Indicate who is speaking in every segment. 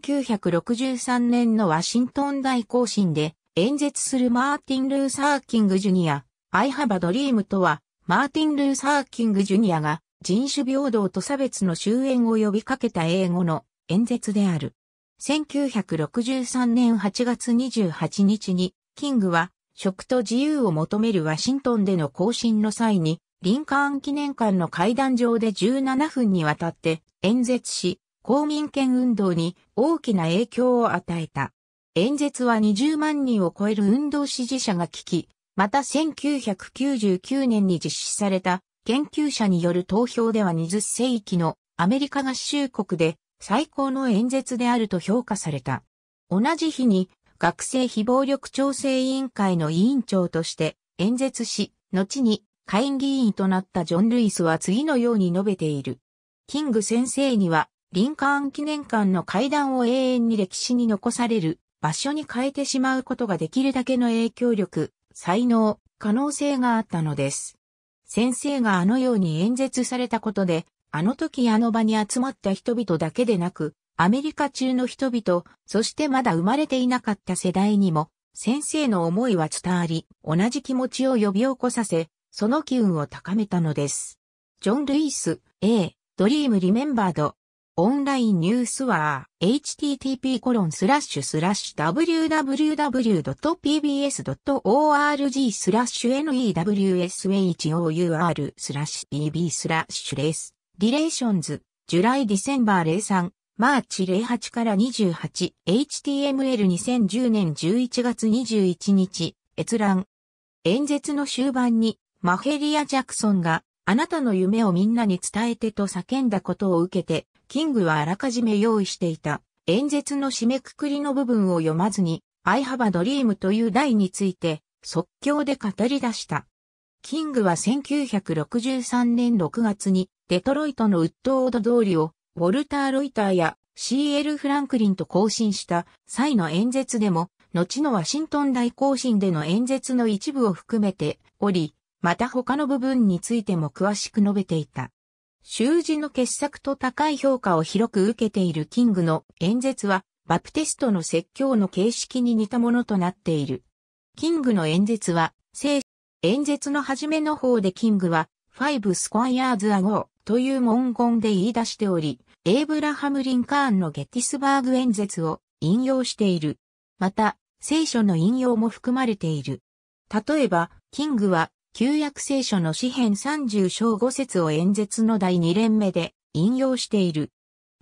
Speaker 1: 1963年のワシントン大行進で演説するマーティン・ルーサー・キング・ジュニア、アイハバ・ドリームとは、マーティン・ルーサー・キング・ジュニアが人種平等と差別の終焉を呼びかけた英語の演説である。1963年8月28日に、キングは、食と自由を求めるワシントンでの行進の際に、リンカーン記念館の階段上で17分にわたって演説し、公民権運動に大きな影響を与えた。演説は20万人を超える運動支持者が聞き、また1999年に実施された研究者による投票では20世紀のアメリカ合衆国で最高の演説であると評価された。同じ日に学生非暴力調整委員会の委員長として演説し、後に下院議員となったジョン・ルイスは次のように述べている。キング先生にはリンカーン記念館の階段を永遠に歴史に残される場所に変えてしまうことができるだけの影響力、才能、可能性があったのです。先生があのように演説されたことで、あの時あの場に集まった人々だけでなく、アメリカ中の人々、そしてまだ生まれていなかった世代にも、先生の思いは伝わり、同じ気持ちを呼び起こさせ、その機運を高めたのです。ジョン・ルイス、A、ドリーム・リメンバード、オンラインニュースは、http://www.pbs.org スラッシュ newshour スラッシュ pb スラッシュレース、リレーションズ、ジュライディセンバー03、マーチ08から28、html2010 年11月21日、閲覧。演説の終盤に、マヘリア・ジャクソンが、あなたの夢をみんなに伝えてと叫んだことを受けて、キングはあらかじめ用意していた演説の締めくくりの部分を読まずにアイハバドリームという題について即興で語り出した。キングは1963年6月にデトロイトのウッドオード通りをウォルター・ロイターや C.L. フランクリンと交信した際の演説でも、後のワシントン大行進での演説の一部を含めており、また他の部分についても詳しく述べていた。習字の傑作と高い評価を広く受けているキングの演説は、バプテストの説教の形式に似たものとなっている。キングの演説は、聖演説の初めの方でキングは、ファイブスコアヤーズアゴーという文言で言い出しており、エイブラハム・リンカーンのゲティスバーグ演説を引用している。また、聖書の引用も含まれている。例えば、キングは旧約聖書の詩篇30章5節を演説の第2連目で引用している。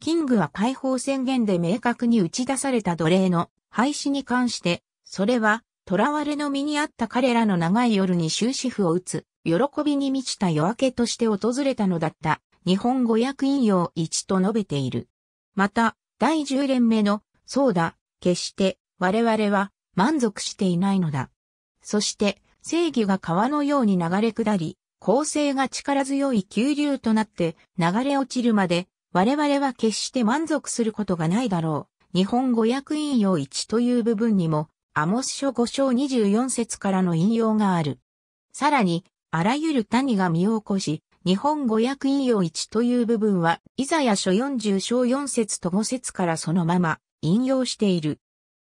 Speaker 1: キングは解放宣言で明確に打ち出された奴隷の廃止に関して、それは囚われの身にあった彼らの長い夜に終止符を打つ、喜びに満ちた夜明けとして訪れたのだった、日本語訳引用1と述べている。また、第10連目の、そうだ、決して、我々は満足していないのだ。そして、正義が川のように流れ下り、構成が力強い急流となって流れ落ちるまで、我々は決して満足することがないだろう。日本語訳引用1という部分にも、アモス書5章24節からの引用がある。さらに、あらゆる谷が身を起こし、日本語訳引用1という部分は、イザヤ書40章4節と5節からそのまま引用している。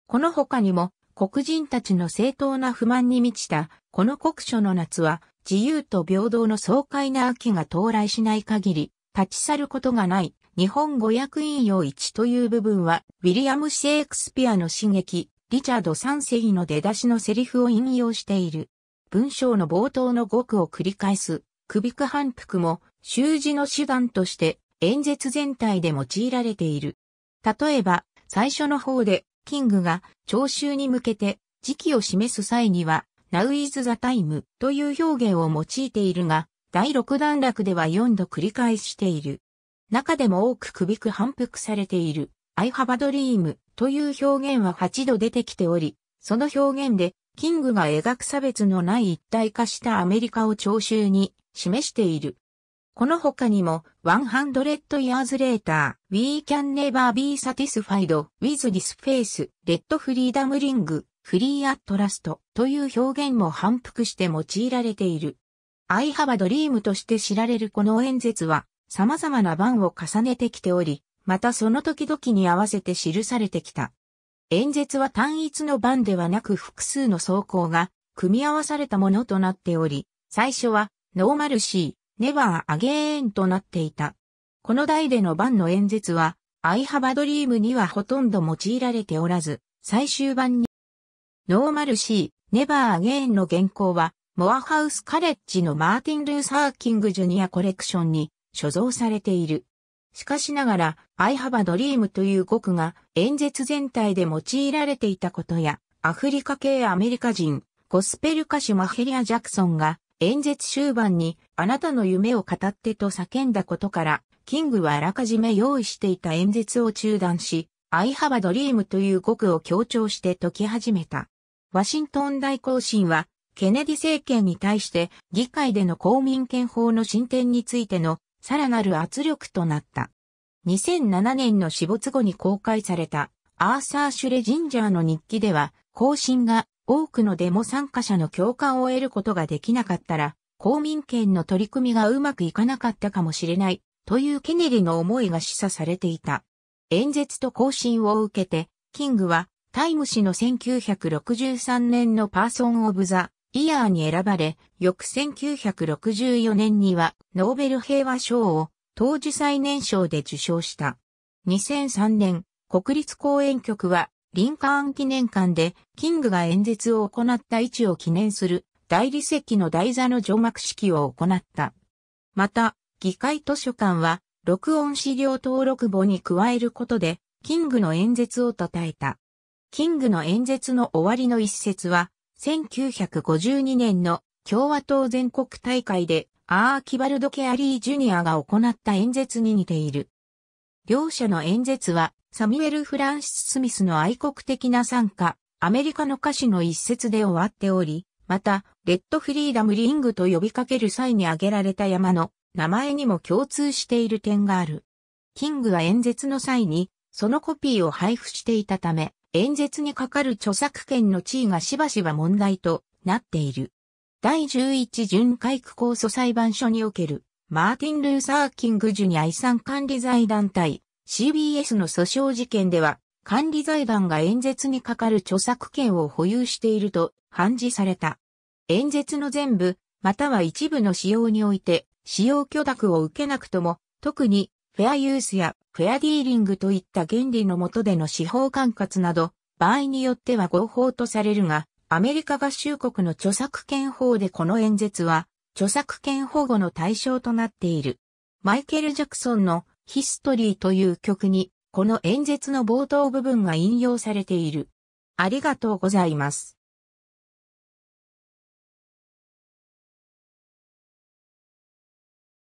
Speaker 1: この他にも、黒人たちの正当な不満に満ちた、この国書の夏は、自由と平等の爽快な秋が到来しない限り、立ち去ることがない、日本語訳引用1という部分は、ウィリアム・シェイクスピアの刺激、リチャード三世の出だしのセリフを引用している。文章の冒頭の語句を繰り返す、首く反復も、習字の手段として、演説全体で用いられている。例えば、最初の方で、キングが聴衆に向けて時期を示す際には Now is the time という表現を用いているが、第6段落では4度繰り返している。中でも多く首く反復されている I have a dream という表現は8度出てきており、その表現でキングが描く差別のない一体化したアメリカを聴衆に示している。この他にも、100 years later, we can never be satisfied with this face, let freedom ring, free at last という表現も反復して用いられている。I イハバドリームとして知られるこの演説は、様々な版を重ねてきており、またその時々に合わせて記されてきた。演説は単一の版ではなく複数の走行が組み合わされたものとなっており、最初はノーマル C、ネバーアゲーンとなっていた。この台でのバンの演説は、アイハバドリームにはほとんど用いられておらず、最終版に、ノーマルシー、ネバーアゲーンの原稿は、モアハウスカレッジのマーティン・ルーサー・キング・ジュニアコレクションに所蔵されている。しかしながら、アイハバドリームという語句が演説全体で用いられていたことや、アフリカ系アメリカ人、ゴスペル歌手マヘリア・ジャクソンが演説終盤にあなたの夢を語ってと叫んだことから、キングはあらかじめ用意していた演説を中断し、アイハバドリームという語句を強調して解き始めた。ワシントン大行進は、ケネディ政権に対して議会での公民権法の進展についてのさらなる圧力となった。2007年の死没後に公開されたアーサー・シュレジンジャーの日記では、行進が多くのデモ参加者の共感を得ることができなかったら、公民権の取り組みがうまくいかなかったかもしれない、というケネディの思いが示唆されていた。演説と更新を受けて、キングは、タイム誌の1963年のパーソン・オブ・ザ・イヤーに選ばれ、翌1964年には、ノーベル平和賞を、当時最年少で受賞した。2003年、国立公演局は、リンカーン記念館でキングが演説を行った位置を記念する大理石の台座の除幕式を行った。また、議会図書館は録音資料登録簿に加えることでキングの演説を称えた。キングの演説の終わりの一節は1952年の共和党全国大会でアーキバルド・ケアリー・ジュニアが行った演説に似ている。両者の演説は、サミュエル・フランシス・スミスの愛国的な参加、アメリカの歌詞の一節で終わっており、また、レッドフリーダムリングと呼びかける際に挙げられた山の名前にも共通している点がある。キングは演説の際に、そのコピーを配布していたため、演説にかかる著作権の地位がしばしば問題となっている。第11巡回区構訴裁判所におけるマーティン・ルーサー・キング・ジュニア遺産管理財団体 CBS の訴訟事件では、管理財団が演説にかかる著作権を保有していると判事された。演説の全部、または一部の使用において、使用許諾を受けなくとも、特にフェアユースやフェアディーリングといった原理の下での司法管轄など、場合によっては合法とされるが、アメリカ合衆国の著作権法でこの演説は、著作権保護の対象となっている。マイケル・ジャクソンのヒストリーという曲に、この演説の冒頭部分が引用されている。ありがとうございます。